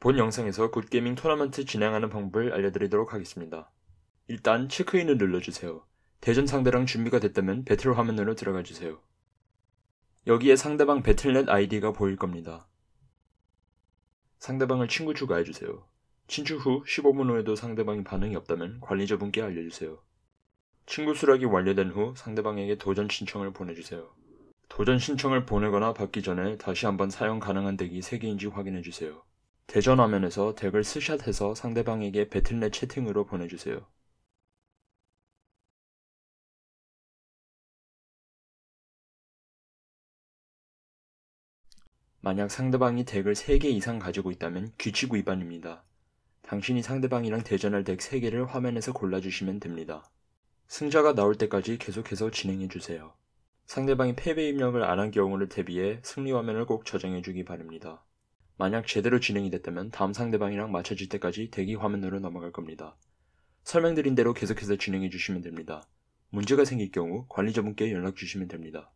본 영상에서 굿게이밍 토너먼트 진행하는 방법을 알려드리도록 하겠습니다. 일단 체크인을 눌러주세요. 대전 상대랑 준비가 됐다면 배틀 화면으로 들어가주세요. 여기에 상대방 배틀넷 아이디가 보일 겁니다. 상대방을 친구 추가해주세요. 친추 후 15분 후에도 상대방이 반응이 없다면 관리자분께 알려주세요. 친구 수락이 완료된 후 상대방에게 도전 신청을 보내주세요. 도전 신청을 보내거나 받기 전에 다시 한번 사용 가능한 덱이 3개인지 확인해주세요. 대전 화면에서 덱을 스샷해서 상대방에게 배틀넷 채팅으로 보내주세요. 만약 상대방이 덱을 3개 이상 가지고 있다면 규칙 위반입니다. 당신이 상대방이랑 대전할 덱 3개를 화면에서 골라주시면 됩니다. 승자가 나올 때까지 계속해서 진행해주세요. 상대방이 패배 입력을 안 한 경우를 대비해 승리 화면을 꼭 저장해주기 바랍니다. 만약 제대로 진행이 됐다면 다음 상대방이랑 맞춰질 때까지 대기 화면으로 넘어갈 겁니다. 설명드린 대로 계속해서 진행해 주시면 됩니다. 문제가 생길 경우 관리자분께 연락 주시면 됩니다.